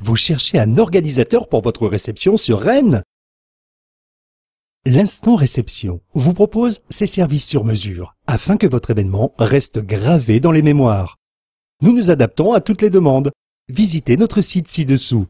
Vous cherchez un organisateur pour votre réception sur Rennes L'instant réception vous propose ses services sur mesure afin que votre événement reste gravé dans les mémoires. Nous nous adaptons à toutes les demandes. Visitez notre site ci-dessous.